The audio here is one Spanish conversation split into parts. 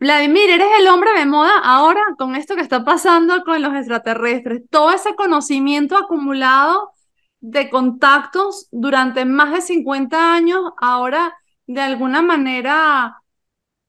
Vladimir, eres el hombre de moda ahora con esto que está pasando con los extraterrestres. Todo ese conocimiento acumulado de contactos durante más de 50 años, ahora de alguna manera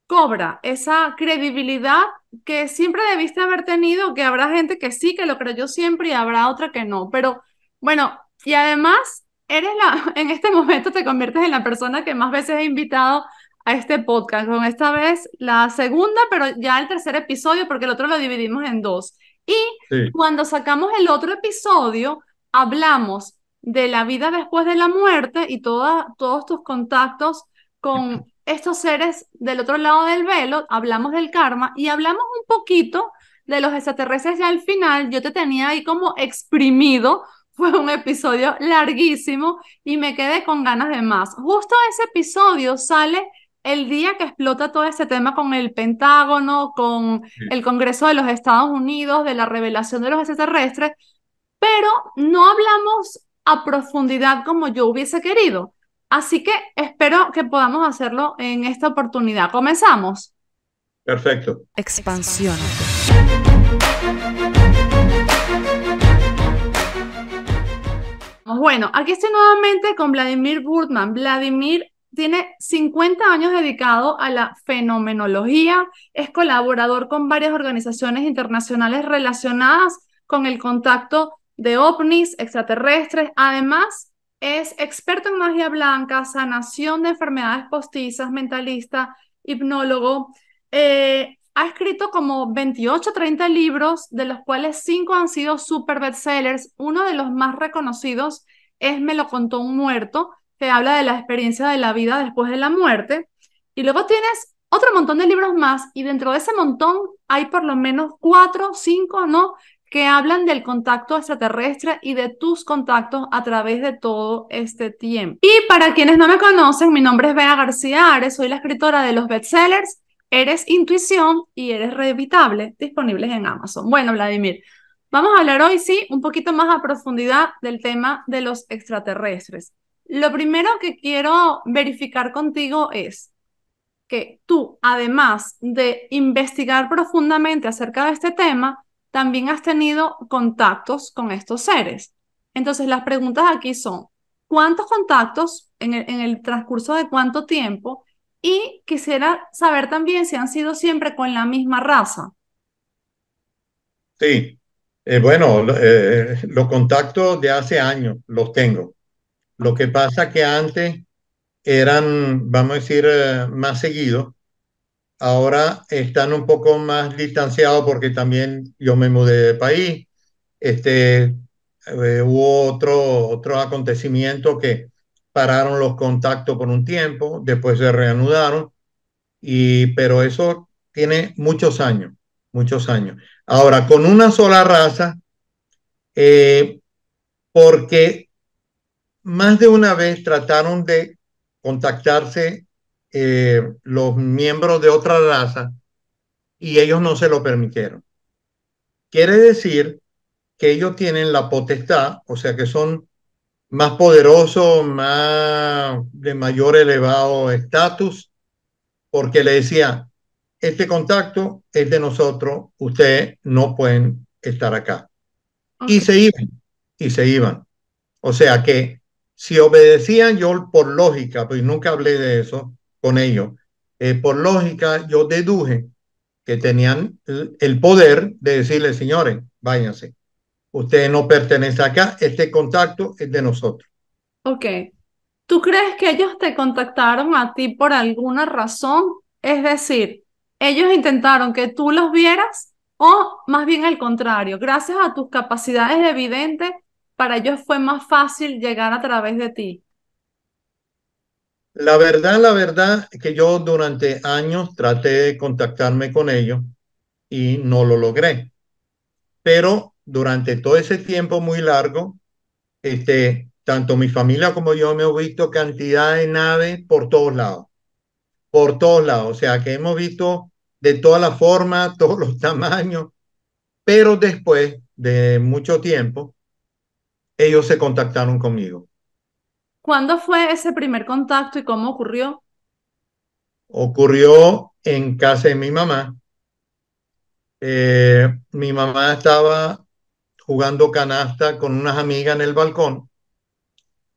cobra esa credibilidad que siempre debiste haber tenido, que habrá gente que sí, que lo creyó siempre y habrá otra que no. Pero bueno, y además, eres la, en este momento te conviertes en la persona que más veces he invitado a este podcast, con esta vez la segunda, pero ya el tercer episodio, porque el otro lo dividimos en dos. Y cuando sacamos el otro episodio, hablamos de la vida después de la muerte y toda, todos tus contactos con estos seres del otro lado del velo, hablamos del karma y hablamos un poquito de los extraterrestres y al final, yo te tenía ahí como exprimido, fue un episodio larguísimo y me quedé con ganas de más. Justo ese episodio sale el día que explota todo este tema con el Pentágono, con el Congreso de los Estados Unidos, de la revelación de los extraterrestres, pero no hablamos a profundidad como yo hubiese querido. Así que espero que podamos hacerlo en esta oportunidad. Comenzamos. Perfecto. Expansión. Bueno, aquí estoy nuevamente con Vladimir Burtman. Vladimir tiene 50 años dedicado a la fenomenología, es colaborador con varias organizaciones internacionales relacionadas con el contacto de ovnis extraterrestres. Además, es experto en magia blanca, sanación de enfermedades postizas, mentalista, hipnólogo. Eh, ha escrito como 28, 30 libros, de los cuales 5 han sido super bestsellers. Uno de los más reconocidos es Me lo contó un muerto, que habla de la experiencia de la vida después de la muerte. Y luego tienes otro montón de libros más y dentro de ese montón hay por lo menos cuatro, cinco, ¿no? Que hablan del contacto extraterrestre y de tus contactos a través de todo este tiempo. Y para quienes no me conocen, mi nombre es Bea García Ares, soy la escritora de los bestsellers Eres Intuición y Eres Revitable, disponibles en Amazon. Bueno, Vladimir, vamos a hablar hoy sí un poquito más a profundidad del tema de los extraterrestres. Lo primero que quiero verificar contigo es que tú, además de investigar profundamente acerca de este tema, también has tenido contactos con estos seres. Entonces, las preguntas aquí son, ¿cuántos contactos en el, transcurso de cuánto tiempo? Y quisiera saber también si han sido siempre con la misma raza. Sí, eh, bueno, eh, los contactos de hace años los tengo. Lo que pasa que antes eran, vamos a decir, eh, más seguidos. Ahora están un poco más distanciados porque también yo me mudé de país. Este, eh, hubo otro, otro acontecimiento que pararon los contactos por un tiempo, después se reanudaron, y, pero eso tiene muchos años, muchos años. Ahora, con una sola raza, eh, porque más de una vez trataron de contactarse eh, los miembros de otra raza y ellos no se lo permitieron. Quiere decir que ellos tienen la potestad, o sea que son más poderosos, más de mayor elevado estatus, porque le decía, este contacto es de nosotros, ustedes no pueden estar acá. Y se iban, y se iban. O sea que si obedecían yo por lógica, pues nunca hablé de eso con ellos, eh, por lógica yo deduje que tenían el poder de decirle, señores, váyanse, ustedes no pertenecen acá, este contacto es de nosotros. Ok. ¿Tú crees que ellos te contactaron a ti por alguna razón? Es decir, ellos intentaron que tú los vieras o más bien al contrario, gracias a tus capacidades evidentes, para ellos fue más fácil llegar a través de ti? La verdad, la verdad que yo durante años traté de contactarme con ellos y no lo logré. Pero durante todo ese tiempo muy largo, este, tanto mi familia como yo me hemos visto cantidad de naves por todos lados. Por todos lados. O sea, que hemos visto de todas las formas, todos los tamaños. Pero después de mucho tiempo, ellos se contactaron conmigo. ¿Cuándo fue ese primer contacto y cómo ocurrió? Ocurrió en casa de mi mamá. Eh, mi mamá estaba jugando canasta con unas amigas en el balcón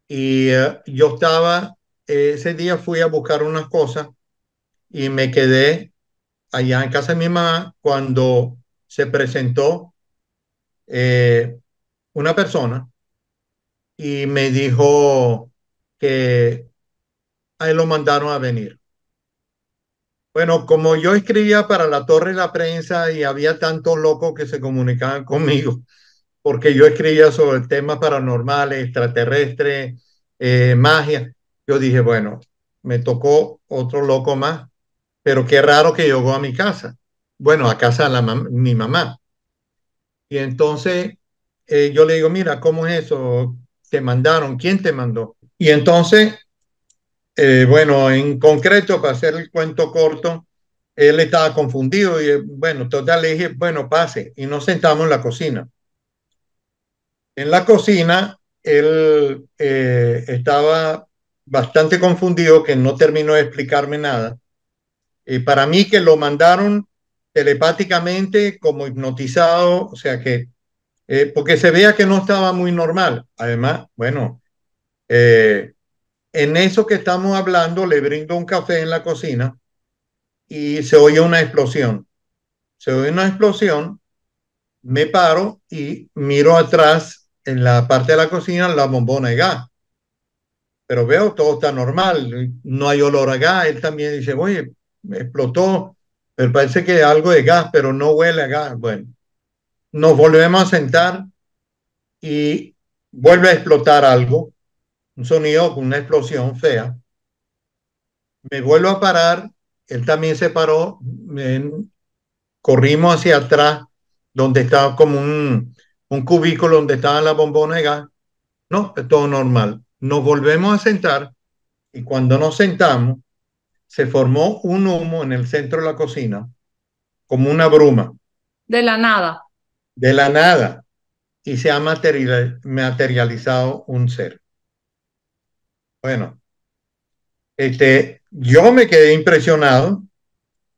y eh, yo estaba, ese día fui a buscar unas cosas y me quedé allá en casa de mi mamá cuando se presentó eh, una persona y me dijo que ahí lo mandaron a venir. Bueno, como yo escribía para la Torre y la Prensa y había tantos locos que se comunicaban conmigo, porque yo escribía sobre temas paranormales, extraterrestres, eh, magia, yo dije, bueno, me tocó otro loco más, pero qué raro que llegó a mi casa. Bueno, a casa de mi mamá. Y entonces eh, yo le digo, mira, ¿cómo es eso? te mandaron? ¿Quién te mandó? Y entonces, eh, bueno, en concreto, para hacer el cuento corto, él estaba confundido y bueno, total le dije, bueno, pase. Y nos sentamos en la cocina. En la cocina, él eh, estaba bastante confundido, que no terminó de explicarme nada. Y para mí que lo mandaron telepáticamente como hipnotizado, o sea que eh, porque se veía que no estaba muy normal. Además, bueno, eh, en eso que estamos hablando, le brindo un café en la cocina y se oye una explosión. Se oye una explosión, me paro y miro atrás en la parte de la cocina la bombona de gas. Pero veo, todo está normal, no hay olor a gas. Él también dice, oye, explotó, pero parece que algo de gas, pero no huele a gas. Bueno, nos volvemos a sentar y vuelve a explotar algo, un sonido, una explosión fea. Me vuelvo a parar, él también se paró, corrimos hacia atrás, donde estaba como un, cubículo donde estaba la bombona de gas. No, es todo normal. Nos volvemos a sentar y cuando nos sentamos, se formó un humo en el centro de la cocina, como una bruma. De la nada de la nada y se ha materializado un ser. Bueno, este, yo me quedé impresionado.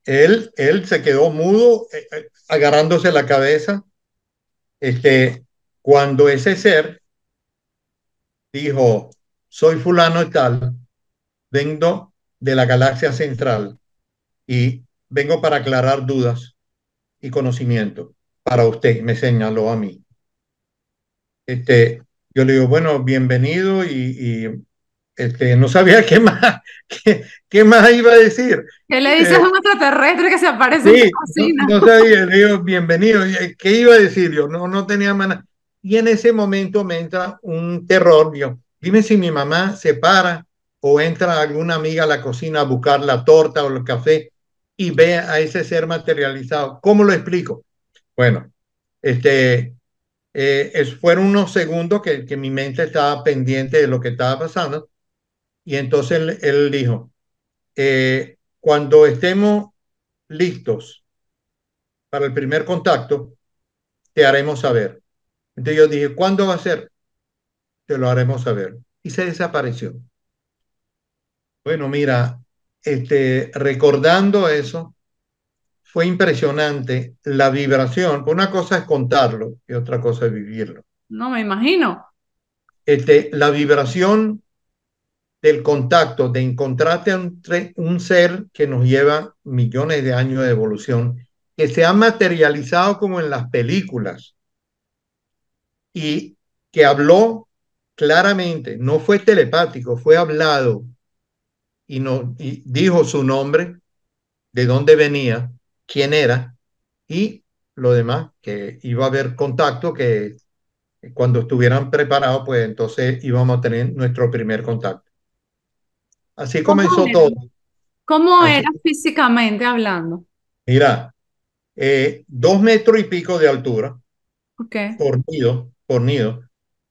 Él, él se quedó mudo, eh, eh, agarrándose la cabeza. Este, cuando ese ser dijo, soy fulano y tal, vengo de la galaxia central y vengo para aclarar dudas y conocimiento para usted, me señaló a mí. Este, yo le digo, bueno, bienvenido y, este, no sabía qué más, qué, más iba a decir. ¿Qué le dices a este, un extraterrestre que se aparece en la cocina? No, sabía, le digo, bienvenido. Eh, ¿Qué iba a decir yo? No, no tenía manera. Y en ese momento me entra un terror, dime si mi mamá se para o entra alguna amiga a la cocina a buscar la torta o el café y ve a ese ser materializado. ¿Cómo lo explico? Bueno, este, eh, es, fueron unos segundos que, mi mente estaba pendiente de lo que estaba pasando. Y entonces él, dijo, eh, cuando estemos listos para el primer contacto, te haremos saber. Entonces yo dije, ¿cuándo va a ser? Te lo haremos saber. Y se desapareció. Bueno, mira, este, recordando eso, fue impresionante la vibración. Una cosa es contarlo y otra cosa es vivirlo. No me imagino. Este, la vibración del contacto, de encontrarte entre un ser que nos lleva millones de años de evolución, que se ha materializado como en las películas y que habló claramente, no fue telepático, fue hablado y, no, y dijo su nombre, de dónde venía, quién era y lo demás, que iba a haber contacto, que cuando estuvieran preparados, pues entonces íbamos a tener nuestro primer contacto. Así comenzó todo. ¿Cómo era físicamente hablando? Mira, eh, dos metros y pico de altura, por nido, por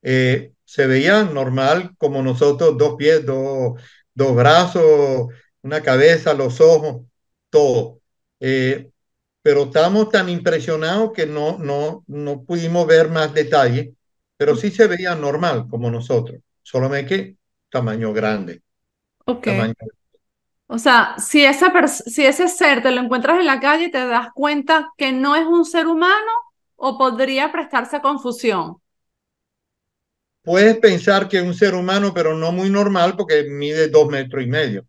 Eh, se veía normal como nosotros, dos pies, dos, dos brazos, una cabeza, los ojos, todo. Eh, pero estábamos tan impresionados que no, no, no pudimos ver más detalle, pero sí se veía normal como nosotros, solo me que tamaño grande. Ok. O sea, si, esa si ese ser te lo encuentras en la calle, te das cuenta que no es un ser humano o podría prestarse a confusión. Puedes pensar que es un ser humano, pero no muy normal porque mide dos metros y medio.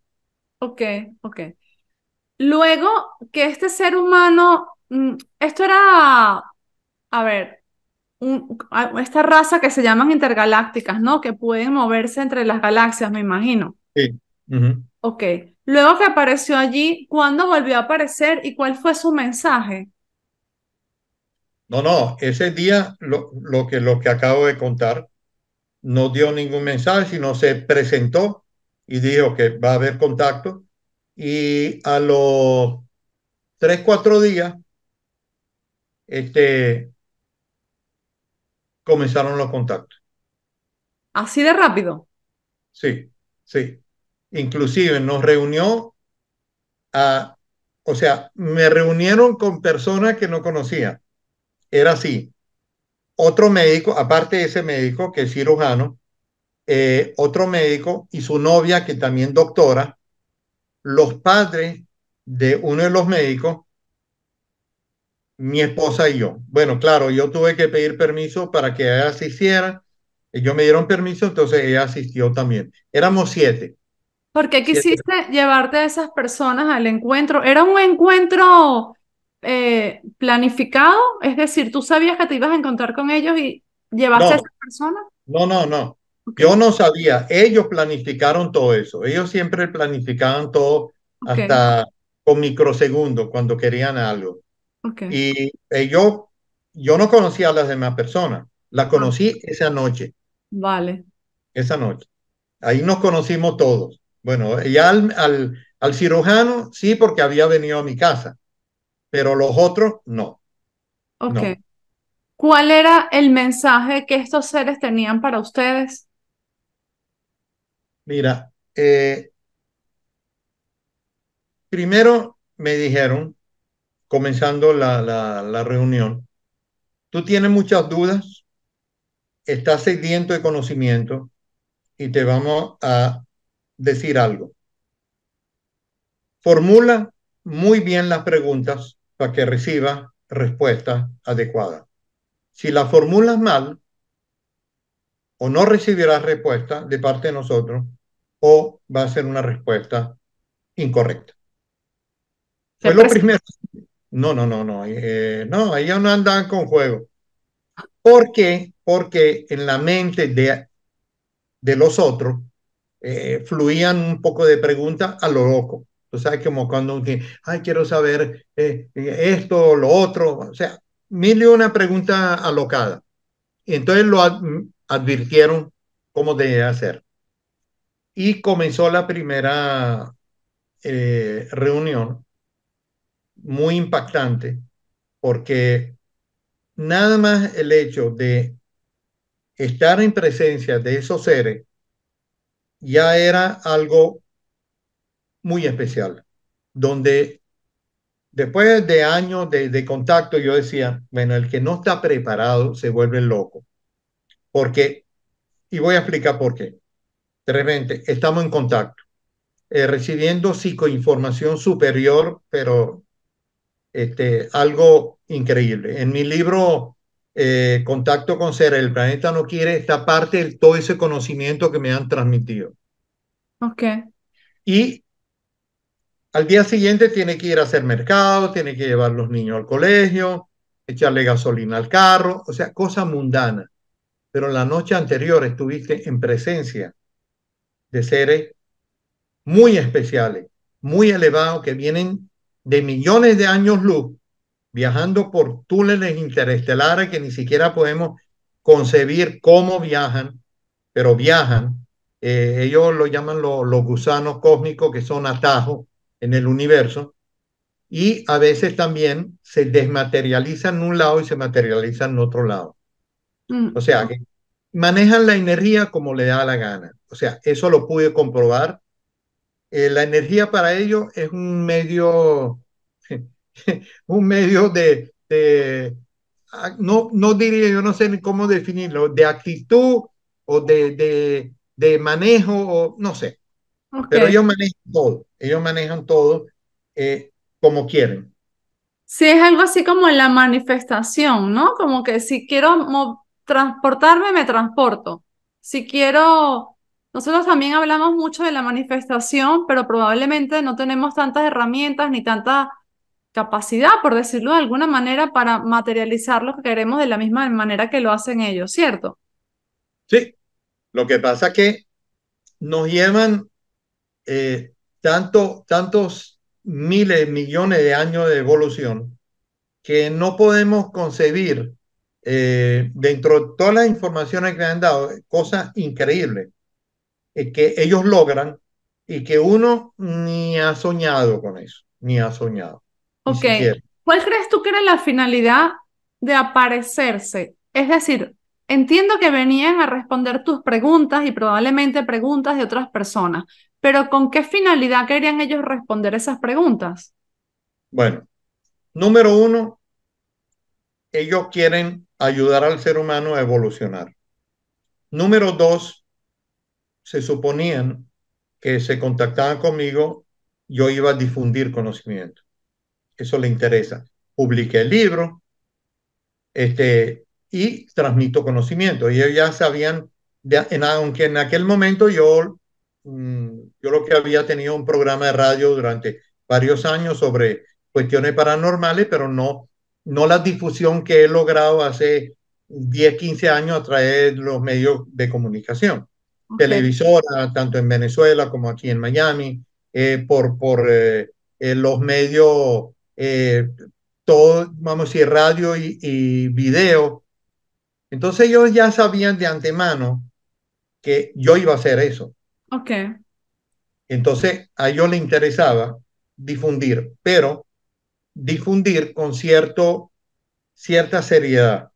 Ok, ok. Luego que este ser humano, mm, esto era, a ver, esta raza que se llaman intergalácticas, ¿no? Que pueden moverse entre las galaxias, me imagino. Sí. Ok. Luego que apareció allí, ¿cuándo volvió a aparecer y cuál fue su mensaje? No, no, ese día lo, que, lo que acabo de contar no dio ningún mensaje, sino se presentó y dijo que va a haber contacto y a los tres, cuatro días, este, comenzaron los contactos. ¿Así de rápido? Sí, sí. Inclusive nos reunió a, o sea, me reunieron con personas que no conocía. Era así. Otro médico, aparte de ese médico que es cirujano, eh, otro médico y su novia que también doctora, los padres de uno de los médicos, mi esposa y yo. Bueno, claro, yo tuve que pedir permiso para que ella asistiera. Ellos me dieron permiso, entonces ella asistió también. Éramos siete. ¿Por qué quisiste llevarte a esas personas al encuentro? ¿Era un encuentro eh, planificado? Es decir, ¿tú sabías que te ibas a encontrar con ellos y llevaste a esas personas? No, no, no. Yo no sabía, ellos planificaron todo eso, ellos siempre planificaban todo hasta con microsegundos cuando querían algo. Y eh, yo, no conocía a las demás personas, las ah. conocí esa noche. Vale. Esa noche. Ahí nos conocimos todos. Bueno, ya al, al, cirujano sí, porque había venido a mi casa, pero los otros no. Ok. ¿Cuál era el mensaje que estos seres tenían para ustedes? Mira, eh, primero me dijeron, comenzando la, reunión, tú tienes muchas dudas, estás sediento de conocimiento y te vamos a decir algo. Formula muy bien las preguntas para que reciba respuesta adecuada. Si las formulas mal, o no recibirás respuesta de parte de nosotros o va a ser una respuesta incorrecta. Fue lo primero. No, no, no, no. Eh, no, ellos no andan con juego. ¿Por qué? Porque en la mente de, de los otros eh, fluían un poco de preguntas a lo loco. O sea, como cuando dice, ay, quiero saber eh, eh, esto, lo otro. O sea, mil y una pregunta alocada. Entonces lo, advirtieron cómo debía hacer. Y comenzó la primera eh, reunión, muy impactante, porque nada más el hecho de estar en presencia de esos seres ya era algo muy especial, donde después de años de, contacto yo decía, bueno, el que no está preparado se vuelve loco. Porque, y voy a explicar por qué. De repente, estamos en contacto, eh, recibiendo psicoinformación superior, pero este, algo increíble. En mi libro, eh, Contacto con Ser, el planeta no quiere, está parte de todo ese conocimiento que me han transmitido. Ok. Y al día siguiente tiene que ir a hacer mercado, tiene que llevar los niños al colegio, echarle gasolina al carro, o sea, cosas mundanas pero la noche anterior estuviste en presencia de seres muy especiales, muy elevados, que vienen de millones de años luz, viajando por túneles interestelares que ni siquiera podemos concebir cómo viajan, pero viajan. Eh, ellos lo llaman los gusanos cósmicos, que son atajos en el universo. Y a veces también se desmaterializan en un lado y se materializan en otro lado. Mm. O sea, manejan la energía como le da la gana. O sea, eso lo pude comprobar. Eh, la energía para ellos es un medio, un medio de, ah, no, no diría, yo no sé ni cómo definirlo, de actitud o de, de, manejo, o, no sé. Pero ellos manejan todo, ellos manejan todo eh, como quieren. Sí, es algo así como la manifestación, ¿no? Como que si quiero transportarme, me transporto. Si quiero, nosotros también hablamos mucho de la manifestación, pero probablemente no tenemos tantas herramientas ni tanta capacidad, por decirlo de alguna manera, para materializar lo que queremos de la misma manera que lo hacen ellos, ¿cierto? Sí, lo que pasa es que nos llevan eh, tantos miles, millones de años de evolución que no podemos concebir eh, dentro de todas las informaciones que me han dado, cosas increíbles que ellos logran y que uno ni ha soñado con eso, ni ha soñado. Ok. ¿Cuál crees tú que era la finalidad de aparecerse? Es decir, entiendo que venían a responder tus preguntas y probablemente preguntas de otras personas, pero ¿con qué finalidad querían ellos responder esas preguntas? Bueno, número uno, ellos quieren ayudar al ser humano a evolucionar. Número dos, se suponían que se contactaban conmigo, yo iba a difundir conocimiento. Eso le interesa. Publiqué el libro este, y transmito conocimiento. Ellos ya sabían, aunque en aquel momento yo, mm, yo lo que había tenido un programa de radio durante varios años sobre cuestiones paranormales, pero no no la difusión que he logrado hace 10, 15 años a través de los medios de comunicación, televisora, tanto en Venezuela como aquí en Miami, eh, por, por eh, eh, los medios, todo, vamos a decir, radio y, y video. Entonces ellos ya sabían de antemano que yo iba a hacer eso. Ok. Entonces a ellos le interesaba difundir, pero difundir con cierto, cierta seriedad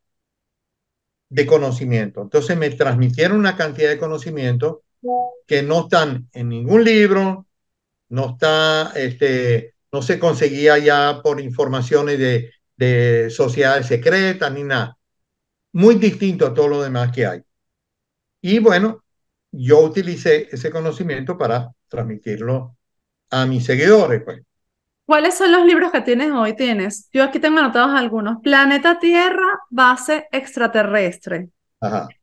de conocimiento. Entonces me transmitieron una cantidad de conocimiento que no están en ningún libro, no está, este, no se conseguía ya por informaciones de, de sociedades secretas ni nada. Muy distinto a todo lo demás que hay. Y bueno, yo utilicé ese conocimiento para transmitirlo a mis seguidores, pues. ¿Cuáles son los libros que tienes hoy? Tienes, yo aquí tengo anotados algunos. Planeta Tierra, base extraterrestre.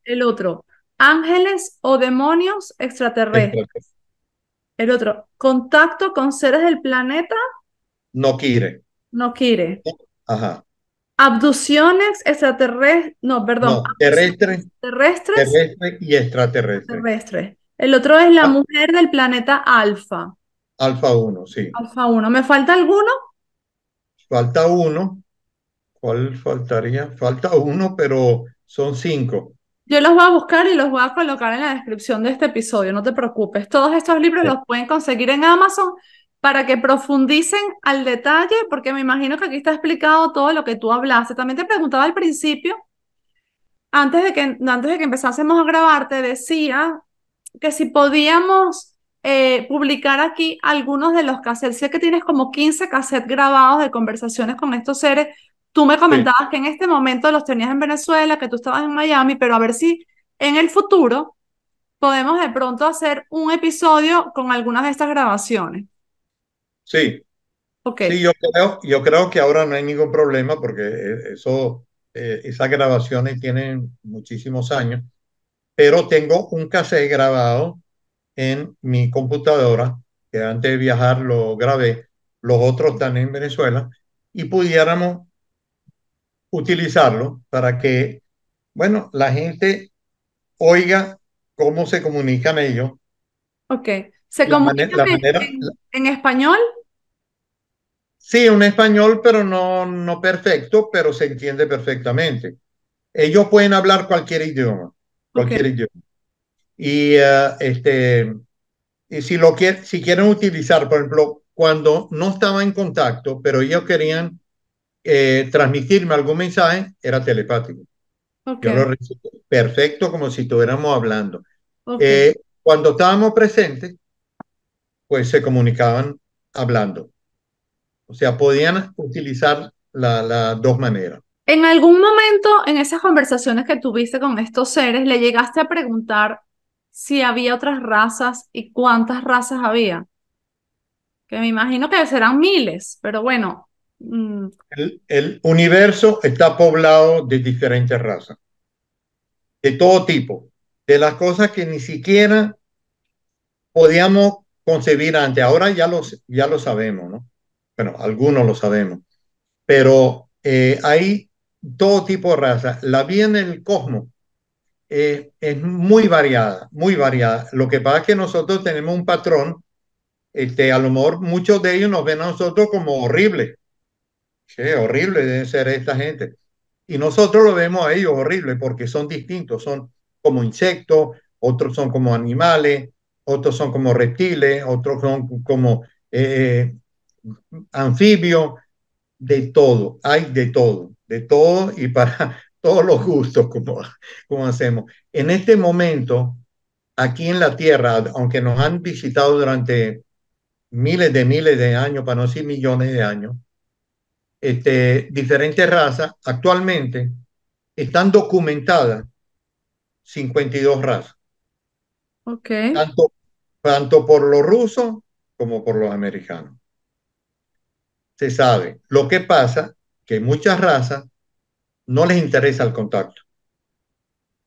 El otro, ángeles o demonios extraterrestres. El otro, contacto con seres del planeta. No quiere. No quiere. Ajá. Abducciones extraterrestres, no, perdón. Terrestres. terrestres. Terrestres. y extraterrestres. El otro es la ah. mujer del planeta Alfa. Alfa 1, sí. Alfa 1. ¿Me falta alguno? Falta uno. ¿Cuál faltaría? Falta uno, pero son cinco. Yo los voy a buscar y los voy a colocar en la descripción de este episodio, no te preocupes. Todos estos libros los pueden conseguir en Amazon para que profundicen al detalle, porque me imagino que aquí está explicado todo lo que tú hablaste. También te preguntaba al principio, antes de que, antes de que empezásemos a grabar, te decía que si podíamos eh, publicar aquí algunos de los cassettes. Sé que tienes como 15 cassettes grabados de conversaciones con estos seres. Tú me comentabas que en este momento los tenías en Venezuela, que tú estabas en Miami, pero a ver si en el futuro podemos de pronto hacer un episodio con algunas de estas grabaciones. Sí. Okay. Sí, yo creo, yo creo que ahora no hay ningún problema porque eh, eso, eh, esas grabaciones tienen muchísimos años, pero tengo un cassette grabado en mi computadora, que antes de viajar lo grabé, los otros están en Venezuela, y pudiéramos utilizarlo para que, bueno, la gente oiga cómo se comunican ellos. Ok. ¿Se comunican en, español? Sí, un español, pero no, no perfecto, pero se entiende perfectamente. Ellos pueden hablar cualquier idioma, cualquier idioma. Y, eh, este, y si, lo si quieren utilizar, por ejemplo, cuando no estaba en contacto, pero ellos querían eh, transmitirme algún mensaje, era telepático. perfecto como si estuviéramos hablando. Eh, cuando estábamos presentes, pues se comunicaban hablando. O sea, podían utilizar las dos maneras. En algún momento en esas conversaciones que tuviste con estos seres, le llegaste a preguntar si había otras razas y cuántas razas había. Que me imagino que serán miles, pero bueno. Mm. El, universo está poblado de diferentes razas, de todo tipo, de las cosas que ni siquiera podíamos concebir antes. Ahora ya, los, ya lo sabemos, ¿no? Bueno, algunos lo sabemos, pero eh, hay todo tipo de razas. La vida en el cosmos es muy variada, muy variada. Lo que pasa es que nosotros tenemos un patrón, este, a lo mejor muchos de ellos nos ven a nosotros como horrible. Qué horrible deben ser esta gente. Y nosotros lo vemos a ellos horrible porque son distintos, son como insectos, otros son como animales, otros son como reptiles, otros son como eh, eh anfibios, de todo, hay de todo, de todo y para todos los gustos como, hacemos. En este momento, aquí en la Tierra, aunque nos han visitado durante miles de miles de años, para no decir millones de años, este, diferentes razas, actualmente están documentadas 52 razas. Ok. Tanto, tanto por los rusos como por los americanos. Se sabe. Lo que pasa que muchas razas no les interesa el contacto,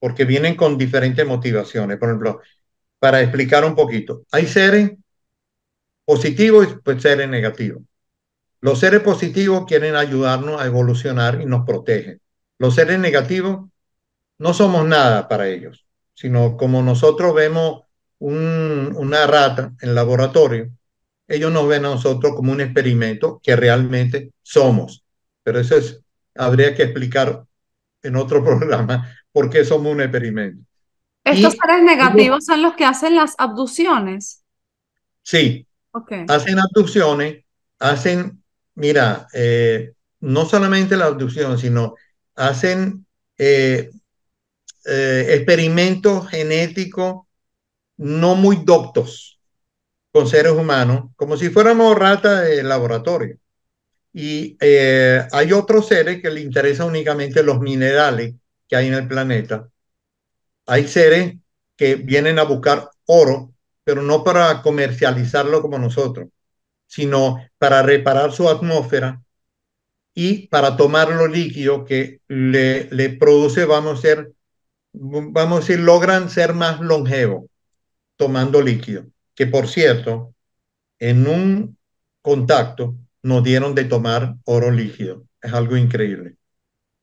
porque vienen con diferentes motivaciones. Por ejemplo, para explicar un poquito, hay seres positivos y pues, seres negativos. Los seres positivos quieren ayudarnos a evolucionar y nos protegen. Los seres negativos no somos nada para ellos, sino como nosotros vemos una rata en laboratorio, ellos nos ven a nosotros como un experimento que realmente somos. Pero eso es habría que explicar en otro programa por qué somos un experimento. ¿Estos seres negativos son los que hacen las abducciones? Sí. Hacen abducciones, hacen, mira, eh, no solamente la abducción, sino hacen eh, eh, experimentos genéticos no muy doctos con seres humanos, como si fuéramos ratas de laboratorio y eh, hay otros seres que le interesan únicamente los minerales que hay en el planeta. Hay seres que vienen a buscar oro, pero no para comercializarlo como nosotros, sino para reparar su atmósfera y para tomar lo líquido que le, produce, vamos a ser, vamos a decir, logran ser más longevos tomando líquido. Que por cierto, en un contacto nos dieron de tomar oro líquido. Es algo increíble.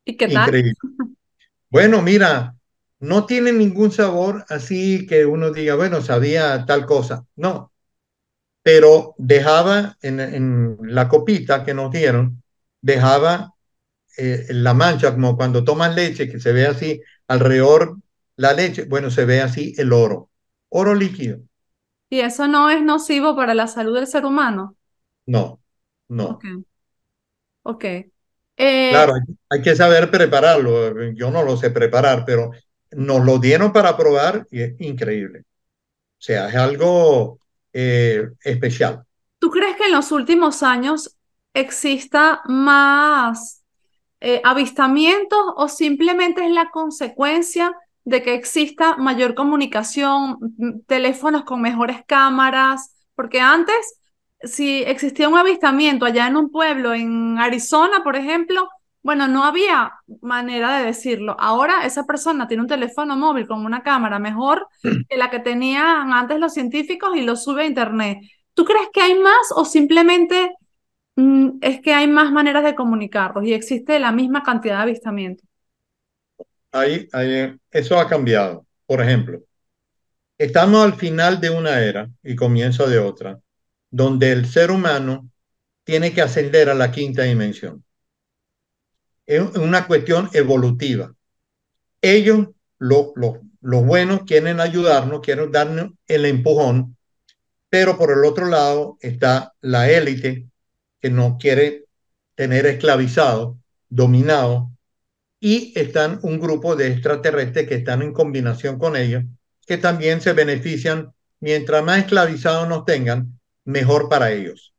¿Y qué tal? Increíble. Bueno, mira, no tiene ningún sabor así que uno diga, bueno, sabía tal cosa. No, pero dejaba en, la copita que nos dieron, dejaba eh, la mancha, como cuando toman leche, que se ve así alrededor la leche, bueno, se ve así el oro, oro líquido. ¿Y eso no es nocivo para la salud del ser humano? No, no. Ok. okay. Eh, claro, hay que saber prepararlo. Yo no lo sé preparar, pero nos lo dieron para probar y es increíble. O sea, es algo eh, especial. ¿Tú crees que en los últimos años exista más eh, avistamientos o simplemente es la consecuencia de que exista mayor comunicación, teléfonos con mejores cámaras? Porque antes si existía un avistamiento allá en un pueblo, en Arizona, por ejemplo, bueno, no había manera de decirlo. Ahora esa persona tiene un teléfono móvil con una cámara mejor mm. que la que tenían antes los científicos y lo sube a internet. ¿Tú crees que hay más o simplemente mm, es que hay más maneras de comunicarlos y existe la misma cantidad de avistamientos? Ahí, ahí, eso ha cambiado. Por ejemplo, estamos al final de una era y comienzo de otra donde el ser humano tiene que ascender a la quinta dimensión. Es una cuestión evolutiva. Ellos, los lo, buenos, quieren ayudarnos, quieren darnos el empujón, pero por el otro lado está la élite que no quiere tener esclavizado, dominado, y están un grupo de extraterrestres que están en combinación con ellos, que también se benefician, mientras más esclavizados nos tengan, mejor para ellos.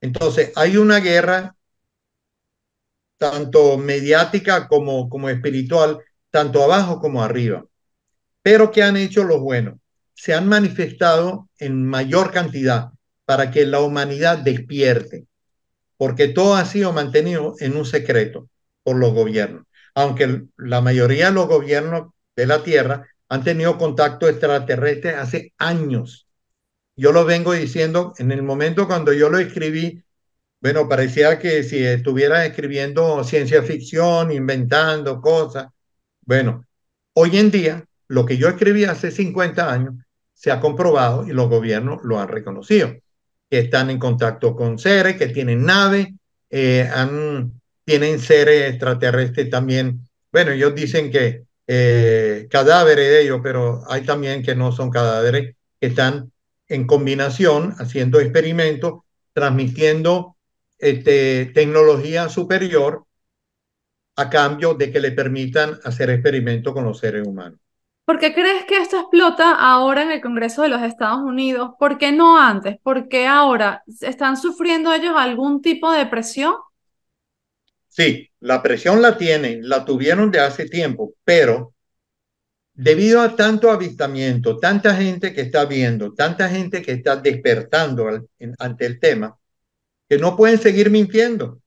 Entonces, hay una guerra tanto mediática como, como espiritual, tanto abajo como arriba. Pero que han hecho los buenos? Se han manifestado en mayor cantidad para que la humanidad despierte, porque todo ha sido mantenido en un secreto por los gobiernos, aunque la mayoría de los gobiernos de la Tierra han tenido contacto extraterrestre hace años yo lo vengo diciendo en el momento cuando yo lo escribí, bueno, parecía que si estuviera escribiendo ciencia ficción, inventando cosas. Bueno, hoy en día, lo que yo escribí hace 50 años se ha comprobado y los gobiernos lo han reconocido, que están en contacto con seres, que tienen naves, eh, tienen seres extraterrestres también. Bueno, ellos dicen que eh, cadáveres de ellos, pero hay también que no son cadáveres, que están en combinación, haciendo experimentos, transmitiendo este, tecnología superior a cambio de que le permitan hacer experimentos con los seres humanos. ¿Por qué crees que esto explota ahora en el Congreso de los Estados Unidos? ¿Por qué no antes? ¿Por qué ahora? ¿Están sufriendo ellos algún tipo de presión? Sí, la presión la tienen, la tuvieron de hace tiempo, pero debido a tanto avistamiento, tanta gente que está viendo, tanta gente que está despertando ante el tema, que no pueden seguir mintiendo.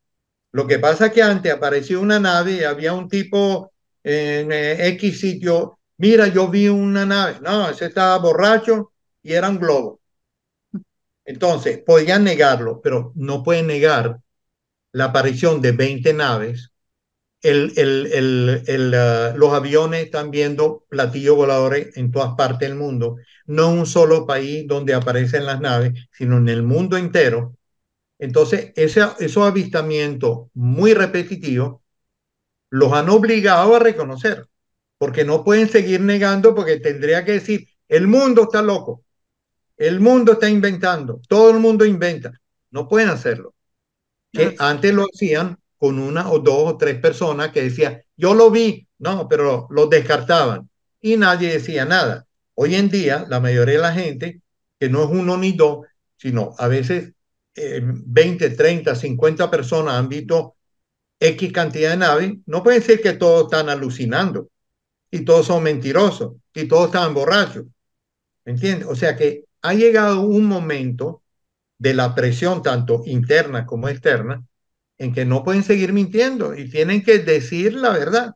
Lo que pasa es que antes apareció una nave y había un tipo en eh, X sitio, mira, yo vi una nave, no, ese estaba borracho y era un globo. Entonces, podían negarlo, pero no pueden negar la aparición de 20 naves Ah, los aviones están viendo platillos voladores en todas partes del mundo, no un solo país donde aparecen las naves, sino en el mundo entero. Entonces, ese, esos avistamientos muy repetitivos los han obligado a reconocer, porque no pueden seguir negando, porque tendría que decir, el mundo está loco, el mundo está inventando, todo el mundo inventa, no pueden hacerlo. Que antes lo hacían con una o dos o tres personas que decían, yo lo vi, no, pero lo descartaban y nadie decía nada. Hoy en día, la mayoría de la gente, que no es uno ni dos, sino a veces 20, 30, 50 personas han visto X cantidad de naves, no puede ser que todos están alucinando y todos son mentirosos y todos están borrachos. ¿Entiendes? O sea que ha llegado un momento de la presión tanto interna como externa en que no pueden seguir mintiendo y tienen que decir la verdad.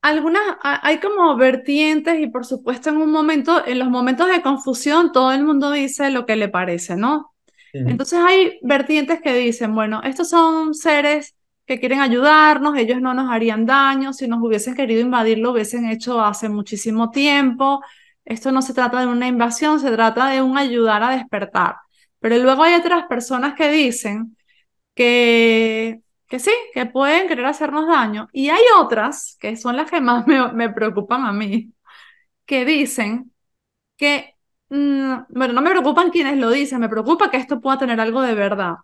Algunas, hay como vertientes y por supuesto en un momento, en los momentos de confusión, todo el mundo dice lo que le parece, ¿no? Entonces hay vertientes que dicen, bueno, estos son seres que quieren ayudarnos, ellos no nos harían daño, si nos hubiesen querido invadir lo hubiesen hecho hace muchísimo tiempo, esto no se trata de una invasión, se trata de un ayudar a despertar. Pero luego hay otras personas que dicen, que, que sí, que pueden querer hacernos daño. Y hay otras, que son las que más me, preocupan a mí, que dicen que, mm, bueno, no me preocupan quienes lo dicen, me preocupa que esto pueda tener algo de verdad,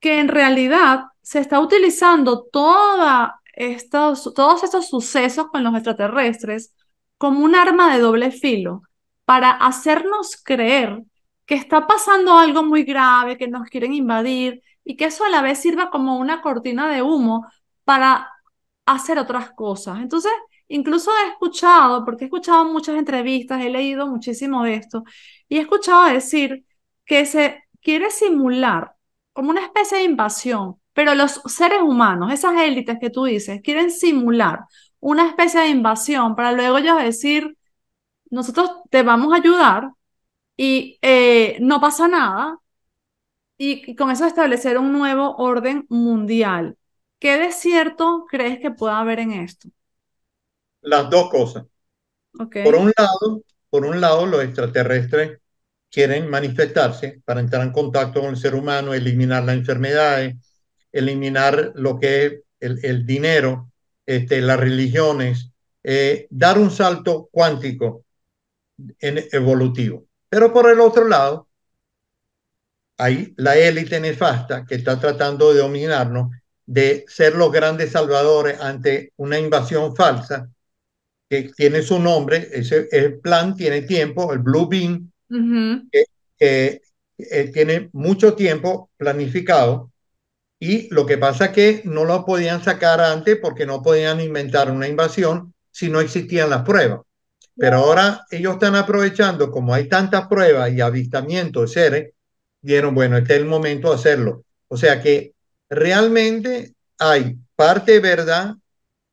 que en realidad se está utilizando toda estos, todos estos sucesos con los extraterrestres como un arma de doble filo para hacernos creer que está pasando algo muy grave, que nos quieren invadir, y que eso a la vez sirva como una cortina de humo para hacer otras cosas. Entonces, incluso he escuchado, porque he escuchado muchas entrevistas, he leído muchísimo de esto, y he escuchado decir que se quiere simular como una especie de invasión, pero los seres humanos, esas élites que tú dices, quieren simular una especie de invasión para luego ellos decir, nosotros te vamos a ayudar y eh, no pasa nada, y, con eso establecer un nuevo orden mundial. ¿Qué desierto crees que pueda haber en esto? Las dos cosas. Por un lado, por un lado, los extraterrestres quieren manifestarse para entrar en contacto con el ser humano, eliminar las enfermedades, eliminar lo que es el, dinero, este, las religiones, eh, dar un salto cuántico en, evolutivo. Pero por el otro lado, hay la élite nefasta que está tratando de dominarnos, de ser los grandes salvadores ante una invasión falsa que tiene su nombre, ese, el plan tiene tiempo, el Blue Beam, que, eh, tiene mucho tiempo planificado y lo que pasa que no lo podían sacar antes porque no podían inventar una invasión si no existían las pruebas. Pero ahora ellos están aprovechando, como hay tantas pruebas y avistamientos de seres, dieron, bueno, este es el momento de hacerlo. O sea que realmente hay parte de verdad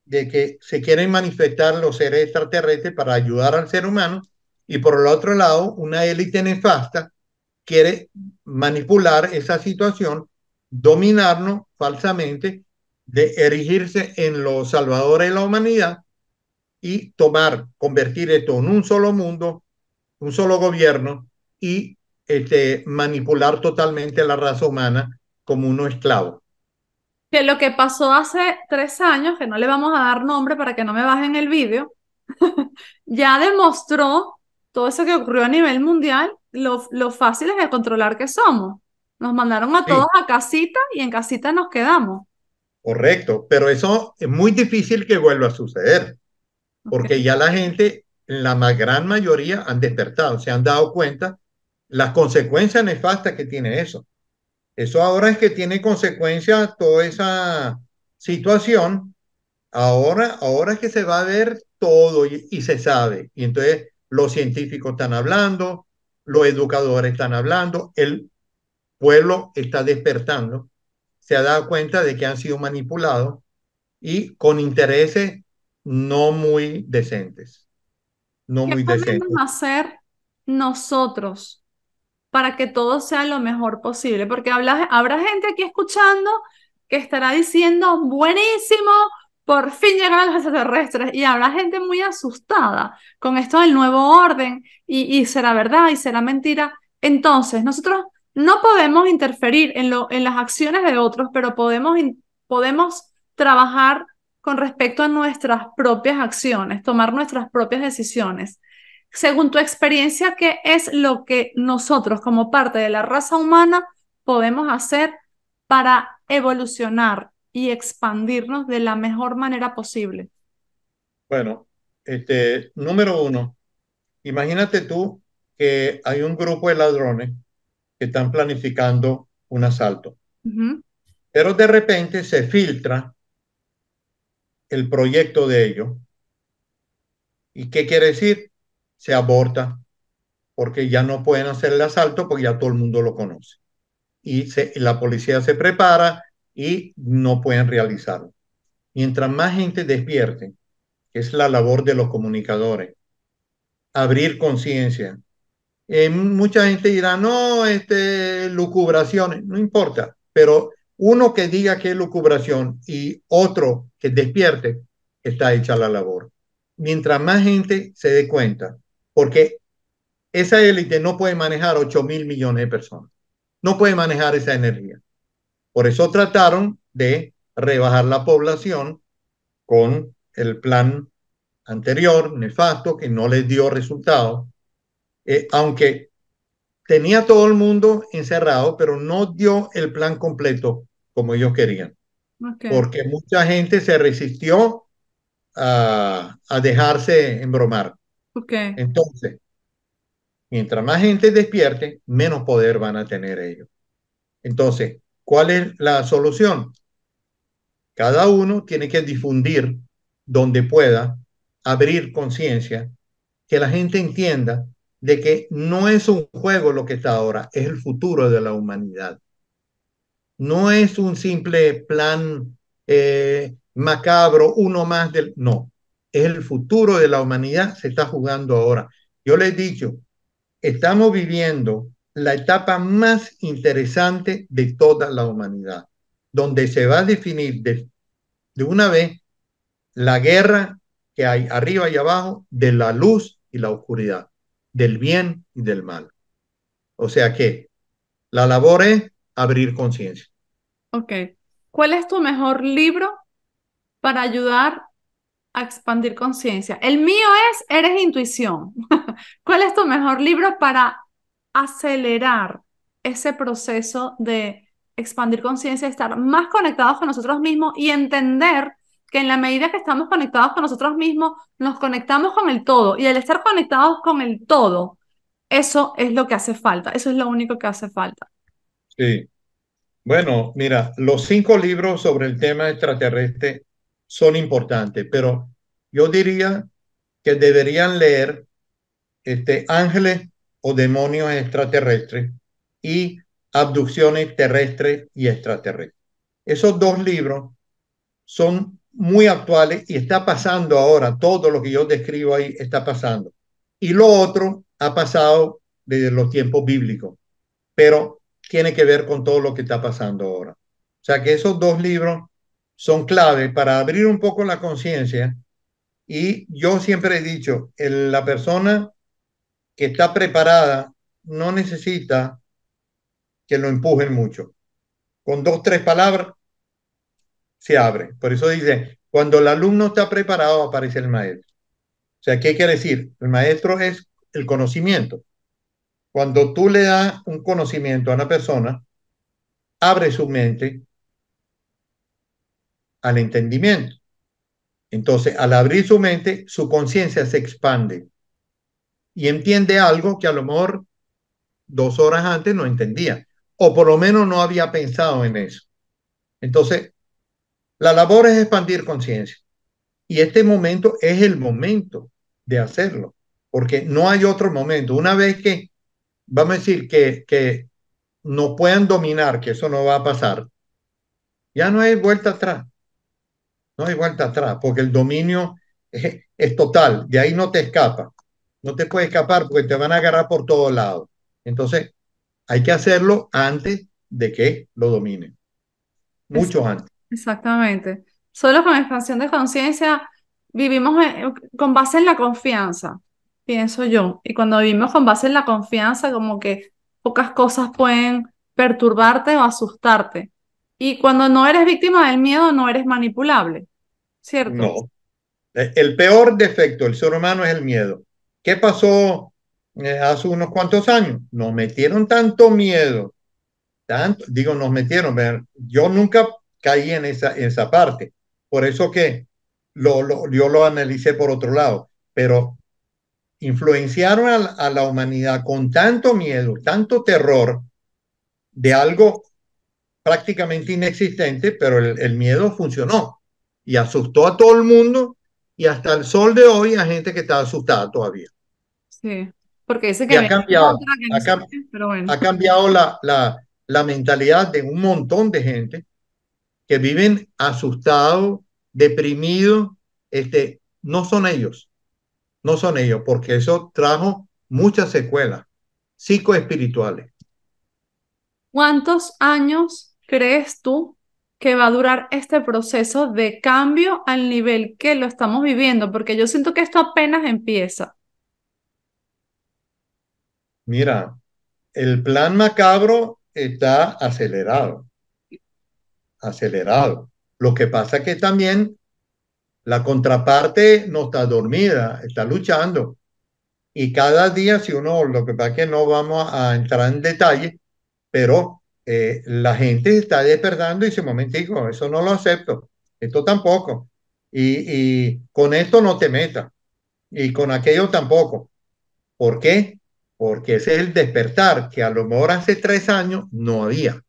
de que se quieren manifestar los seres extraterrestres para ayudar al ser humano y por el otro lado, una élite nefasta quiere manipular esa situación, dominarnos falsamente, de erigirse en los salvadores de la humanidad y tomar, convertir esto en un solo mundo, un solo gobierno y este, manipular totalmente a la raza humana como uno esclavo. Que lo que pasó hace tres años, que no le vamos a dar nombre para que no me bajen el vídeo, ya demostró todo eso que ocurrió a nivel mundial, lo, lo es de controlar que somos. Nos mandaron a todos a casita y en casita nos quedamos. Correcto, pero eso es muy difícil que vuelva a suceder, porque ya la gente, la más gran mayoría, han despertado, se han dado cuenta las consecuencias nefastas que tiene eso. Eso ahora es que tiene consecuencias toda esa situación. Ahora, ahora es que se va a ver todo y, se sabe. Y entonces los científicos están hablando, los educadores están hablando, el pueblo está despertando, se ha dado cuenta de que han sido manipulados y con intereses no muy decentes. No muy decentes. hacer nosotros para que todo sea lo mejor posible, porque habla, habrá gente aquí escuchando que estará diciendo, buenísimo, por fin llegaron los extraterrestres, y habrá gente muy asustada con esto del nuevo orden, y, y será verdad y será mentira. Entonces, nosotros no podemos interferir en, lo, en las acciones de otros, pero podemos, podemos trabajar con respecto a nuestras propias acciones, tomar nuestras propias decisiones según tu experiencia, ¿qué es lo que nosotros como parte de la raza humana podemos hacer para evolucionar y expandirnos de la mejor manera posible? Bueno, este, número uno, imagínate tú que hay un grupo de ladrones que están planificando un asalto, pero de repente se filtra el proyecto de ellos. ¿Y qué quiere decir? se aborta porque ya no pueden hacer el asalto porque ya todo el mundo lo conoce. Y la policía se prepara y no pueden realizarlo. Mientras más gente despierte, que es la labor de los comunicadores, abrir conciencia. Eh, mucha gente dirá, no, este, lucubraciones, no importa, pero uno que diga que es lucubración y otro que despierte, está hecha la labor. Mientras más gente se dé cuenta porque esa élite no puede manejar 8 mil millones de personas, no puede manejar esa energía. Por eso trataron de rebajar la población con el plan anterior, nefasto, que no les dio resultado, eh, aunque tenía todo el mundo encerrado, pero no dio el plan completo como ellos querían. Porque mucha gente se resistió a, a dejarse embromar. Entonces, mientras más gente despierte, menos poder van a tener ellos. Entonces, ¿cuál es la solución? Cada uno tiene que difundir donde pueda, abrir conciencia, que la gente entienda de que no es un juego lo que está ahora, es el futuro de la humanidad. No es un simple plan eh, macabro, uno más del... No, es el futuro de la humanidad, se está jugando ahora. Yo les he dicho, estamos viviendo la etapa más interesante de toda la humanidad, donde se va a definir de, una vez la guerra que hay arriba y abajo de la luz y la oscuridad, del bien y del mal. O sea que la labor es abrir conciencia. Ok. ¿Cuál es tu mejor libro para ayudar expandir conciencia. El mío es Eres Intuición. ¿Cuál es tu mejor libro para acelerar ese proceso de expandir conciencia, estar más conectados con nosotros mismos y entender que en la medida que estamos conectados con nosotros mismos, nos conectamos con el todo. Y al estar conectados con el todo, eso es lo que hace falta, eso es lo único que hace falta. Sí. Bueno, mira, los cinco libros sobre el tema extraterrestre son importantes, pero yo diría que deberían leer este, ángeles o demonios extraterrestres y abducciones terrestres y extraterrestres. Esos dos libros son muy actuales y está pasando ahora, todo lo que yo describo ahí está pasando. Y lo otro ha pasado desde los tiempos bíblicos, pero tiene que ver con todo lo que está pasando ahora. O sea que esos dos libros son clave para abrir un poco la conciencia. Y yo siempre he dicho, la persona que está preparada no necesita que lo empujen mucho. Con dos, tres palabras se abre. Por eso dice, cuando el alumno está preparado aparece el maestro. O sea, ¿qué quiere decir? El maestro es el conocimiento. Cuando tú le das un conocimiento a una persona, abre su mente al entendimiento. Entonces, al abrir su mente, su conciencia se expande y entiende algo que a lo mejor dos horas antes no entendía, o por lo menos no había pensado en eso. Entonces, la labor es expandir conciencia. Y este momento es el momento de hacerlo, porque no hay otro momento. Una vez que, vamos a decir, que, que no puedan dominar, que eso no va a pasar, ya no hay vuelta atrás. No hay vuelta atrás, porque el dominio es, total, de ahí no te escapa. No te puede escapar porque te van a agarrar por todos lados. Entonces, hay que hacerlo antes de que lo dominen. Mucho antes. Exactamente. Solo con expansión de conciencia vivimos con base en la confianza, pienso yo. Y cuando vivimos con base en la confianza, como que pocas cosas pueden perturbarte o asustarte. Y cuando no eres víctima del miedo, no eres manipulable, ¿cierto? No. E, el peor defecto del ser humano es el miedo. ¿Qué pasó eh, hace unos cuantos años? Nos metieron tanto miedo, tanto, digo, nos metieron, yo nunca caí en esa, en esa parte. Por eso que lo, yo lo analicé por otro lado, pero influenciaron a la humanidad con tanto miedo, tanto terror de algo prácticamente inexistente, pero el, miedo funcionó y asustó a todo el mundo y hasta el sol de hoy hay gente que está asustada todavía. Sí, porque ese que ha cambiado, ha, cambiado la, la, la, mentalidad de un montón de gente que viven asustados, deprimidos, este, no son ellos, no son ellos, porque eso trajo muchas secuelas psicoespirituales. ¿Cuántos años crees tú que va a durar este proceso de cambio al nivel que lo estamos viviendo? Porque yo siento que esto apenas empieza. Mira, el plan macabro está acelerado, acelerado. Lo que pasa es que también la contraparte no está dormida, está luchando. Y cada día, si uno, lo que pasa es que no vamos a entrar en detalle, pero eh, la gente está despertando y dice, momentico, eso no lo acepto, esto tampoco, y, con esto no te metas, y con aquello tampoco. ¿Por qué? Porque ese es el despertar que a lo mejor hace tres años no había.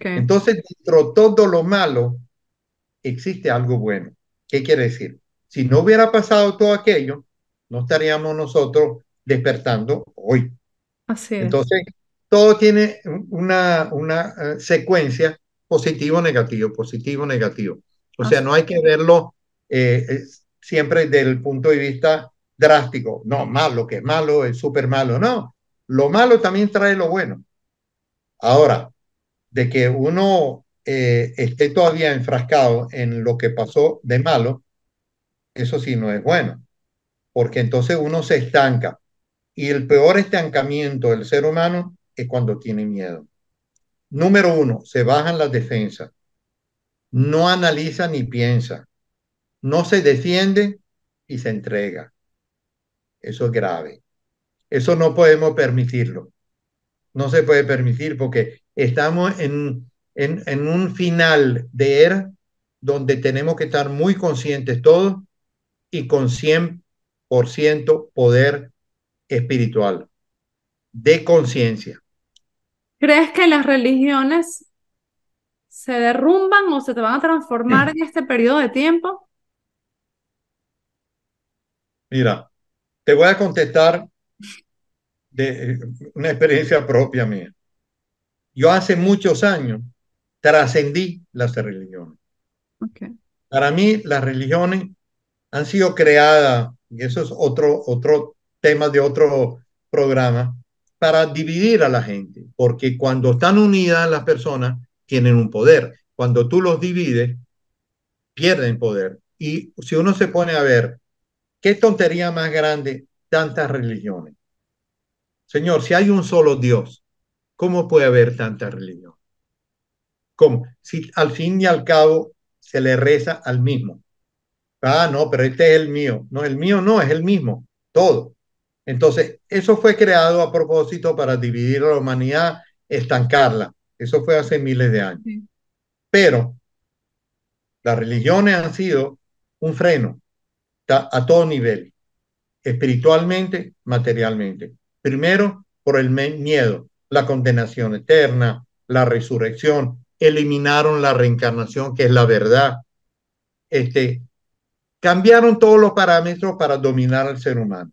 Entonces, dentro de todo lo malo, existe algo bueno. ¿Qué quiere decir? Si no hubiera pasado todo aquello, no estaríamos nosotros despertando hoy. Así es. Entonces, todo tiene una, una eh, secuencia positivo, negativo, positivo, negativo. O sea, ah. no hay que verlo eh, siempre desde el punto de vista drástico. No, malo, que es malo, es súper malo. No, lo malo también trae lo bueno. Ahora, de que uno eh, esté todavía enfrascado en lo que pasó de malo, eso sí no es bueno, porque entonces uno se estanca. Y el peor estancamiento del ser humano cuando tiene miedo. Número uno, se bajan las defensas. No analiza ni piensa. No se defiende y se entrega. Eso es grave. Eso no podemos permitirlo. No se puede permitir porque estamos en, en, en un final de era donde tenemos que estar muy conscientes todos y con 100% poder espiritual de conciencia. ¿Crees que las religiones se derrumban o se te van a transformar en este periodo de tiempo? Mira, te voy a contestar de eh, una experiencia propia mía. Yo hace muchos años trascendí las religiones. Para mí las religiones han sido creadas, y eso es otro, otro tema de otro programa, para dividir a la gente, porque cuando están unidas las personas tienen un poder. Cuando tú los divides, pierden poder. Y si uno se pone a ver, qué tontería más grande tantas religiones. Señor, si hay un solo Dios, ¿cómo puede haber tanta religión? ¿Cómo? Si al fin y al cabo se le reza al mismo. Ah, no, pero este es el mío. No, el mío no, es el mismo. Todo. Entonces, eso fue creado a propósito para dividir a la humanidad, estancarla. Eso fue hace miles de años. Pero las religiones han sido un freno a todo nivel, espiritualmente, materialmente. Primero, por el miedo, la condenación eterna, la resurrección, eliminaron la reencarnación, que es la verdad. Este, cambiaron todos los parámetros para dominar al ser humano.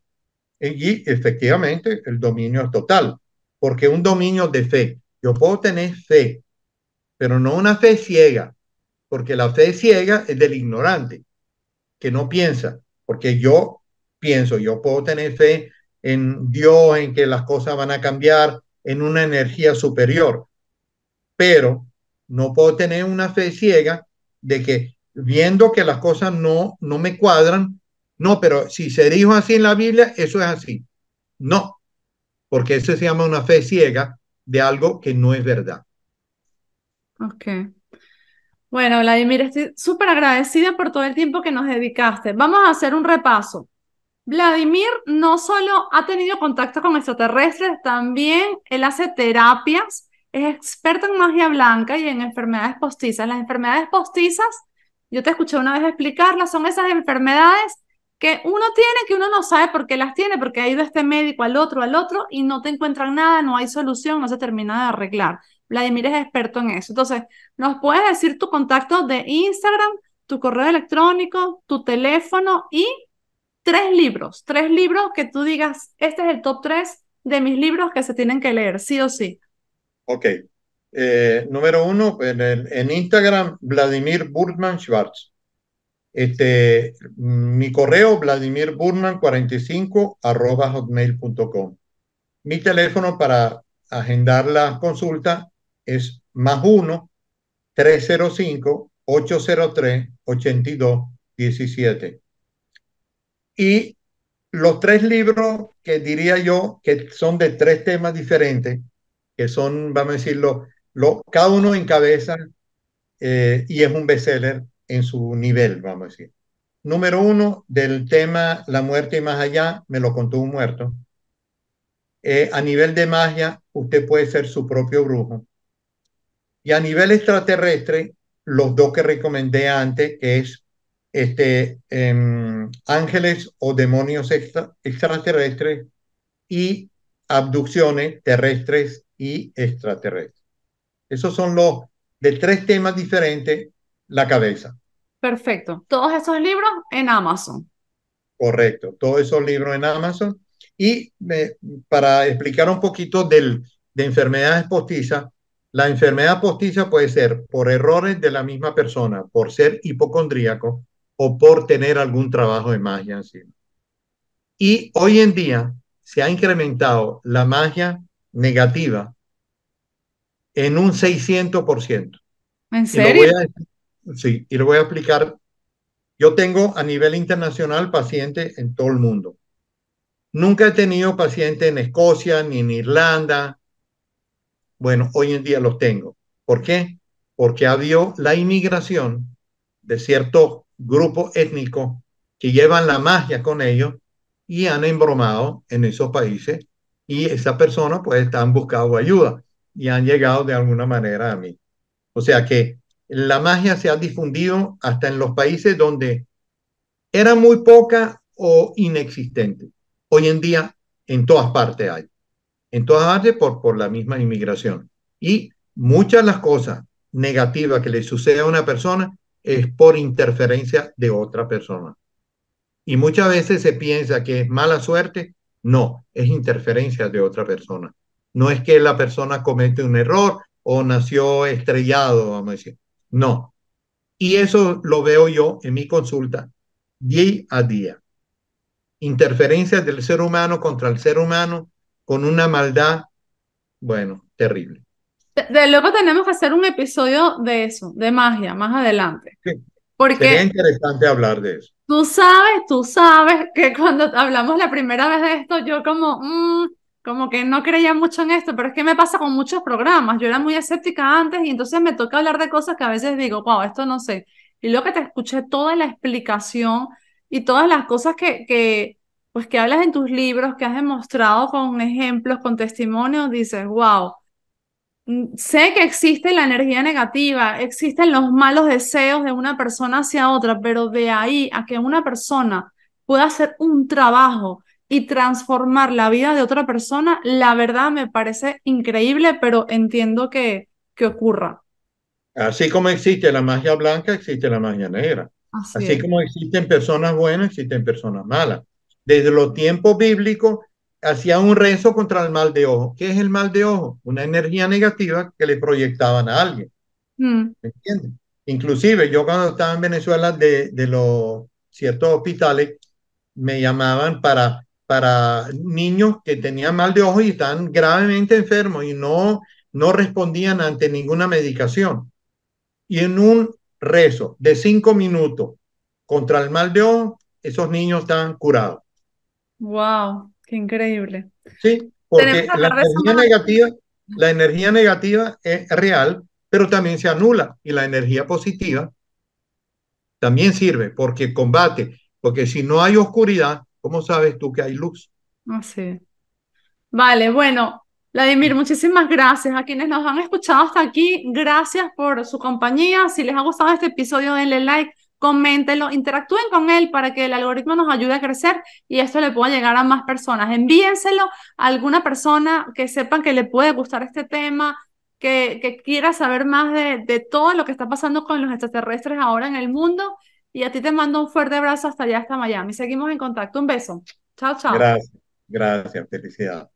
Eh, y efectivamente el dominio es total, porque un dominio de fe, yo puedo tener fe, pero no una fe ciega, porque la fe ciega es del ignorante, que no piensa, porque yo pienso, yo puedo tener fe en Dios, en que las cosas van a cambiar, en una energía superior, pero no puedo tener una fe ciega de que viendo que las cosas no, no me cuadran, no, pero si se dijo así en la Biblia, eso es así. No, porque eso se llama una fe ciega de algo que no es verdad. Ok. Bueno, Vladimir, estoy súper agradecida por todo el tiempo que nos dedicaste. Vamos a hacer un repaso. Vladimir no solo ha tenido contacto con extraterrestres, también él hace terapias, es experto en magia blanca y en enfermedades postizas. Las enfermedades postizas, yo te escuché una vez explicarlas, son esas enfermedades que uno tiene, que uno no sabe por qué las tiene, porque ha ido este médico al otro, al otro, y no te encuentran nada, no hay solución, no se termina de arreglar. Vladimir es experto en eso. Entonces, ¿nos puedes decir tu contacto de Instagram, tu correo electrónico, tu teléfono y tres libros? Tres libros que tú digas, este es el top tres de mis libros que se tienen que leer, sí o sí. Ok. Eh, número uno, en, en Instagram, Vladimir Burtman Schwartz. Este, mi correo, vladimirburman45 hotmail.com. Mi teléfono para agendar la consulta es más 1 305 803 8217. Y los tres libros que diría yo que son de tres temas diferentes, que son, vamos a decirlo, lo, cada uno encabeza eh, y es un bestseller en su nivel, vamos a decir. Número uno, del tema La muerte y más allá, me lo contó un muerto. Eh, a nivel de magia, usted puede ser su propio brujo. Y a nivel extraterrestre, los dos que recomendé antes, que es este, em, ángeles o demonios extra, extraterrestres y abducciones terrestres y extraterrestres. Esos son los de tres temas diferentes la cabeza. Perfecto. Todos esos libros en Amazon. Correcto, todos esos libros en Amazon. Y eh, para explicar un poquito del, de enfermedades postizas, la enfermedad postiza puede ser por errores de la misma persona, por ser hipocondríaco o por tener algún trabajo de magia encima. Y hoy en día se ha incrementado la magia negativa en un 600%. ¿En serio? Sí, y lo voy a explicar. Yo tengo a nivel internacional pacientes en todo el mundo. Nunca he tenido paciente en Escocia ni en Irlanda. Bueno, hoy en día los tengo. ¿Por qué? Porque ha habido la inmigración de cierto grupo étnico que llevan la magia con ellos y han embromado en esos países y esa persona, pues están buscando ayuda y han llegado de alguna manera a mí. O sea que la magia se ha difundido hasta en los países donde era muy poca o inexistente. Hoy en día en todas partes hay, en todas partes por, por la misma inmigración. Y muchas de las cosas negativas que le sucede a una persona es por interferencia de otra persona. Y muchas veces se piensa que es mala suerte. No, es interferencia de otra persona. No es que la persona comete un error o nació estrellado, vamos a decir. No. Y eso lo veo yo en mi consulta día a día. Interferencias del ser humano contra el ser humano con una maldad, bueno, terrible. De, luego tenemos que hacer un episodio de eso, de magia, más adelante. Sí. Porque Sería interesante hablar de eso. Tú sabes, tú sabes que cuando hablamos la primera vez de esto, yo como, mm, como que no creía mucho en esto, pero es que me pasa con muchos programas. Yo era muy escéptica antes y entonces me toca hablar de cosas que a veces digo, wow, esto no sé. Y luego que te escuché toda la explicación y todas las cosas que, que, pues que hablas en tus libros, que has demostrado con ejemplos, con testimonios, dices, wow, mm, sé que existe la energía negativa, existen los malos deseos de una persona hacia otra, pero de ahí a que una persona pueda hacer un trabajo y transformar la vida de otra persona, la verdad me parece increíble, pero entiendo que, que ocurra. Así como existe la magia blanca, existe la magia negra. Así, como existen personas buenas, existen personas malas. Desde los tiempos bíblicos hacía un rezo contra el mal de ojo. ¿Qué es el mal de ojo? Una energía negativa que le proyectaban a alguien. Mm. Inclusive yo cuando estaba en Venezuela de, de los ciertos hospitales me llamaban para para niños que tenían mal de ojo y estaban gravemente enfermos y no, no respondían ante ninguna medicación. Y en un rezo de cinco minutos contra el mal de ojo, esos niños están curados. ¡Wow! ¡Qué increíble! Sí, porque la energía, negativa, la energía negativa es real, pero también se anula y la energía positiva también sirve porque combate, porque si no hay oscuridad, ¿Cómo sabes tú que hay luz? Así. Ah, vale, bueno, Vladimir, muchísimas gracias a quienes nos han escuchado hasta aquí. Gracias por su compañía. Si les ha gustado este episodio, denle like, coméntenlo, interactúen con él para que el algoritmo nos ayude a crecer y esto le pueda llegar a más personas. Envíenselo a alguna persona que sepan que le puede gustar este tema, que, que quiera saber más de, de todo lo que está pasando con los extraterrestres ahora en el mundo y a ti te mando un fuerte abrazo hasta allá, hasta Miami. Seguimos en contacto. Un beso. Chao, chao. Gracias, gracias. Felicidad.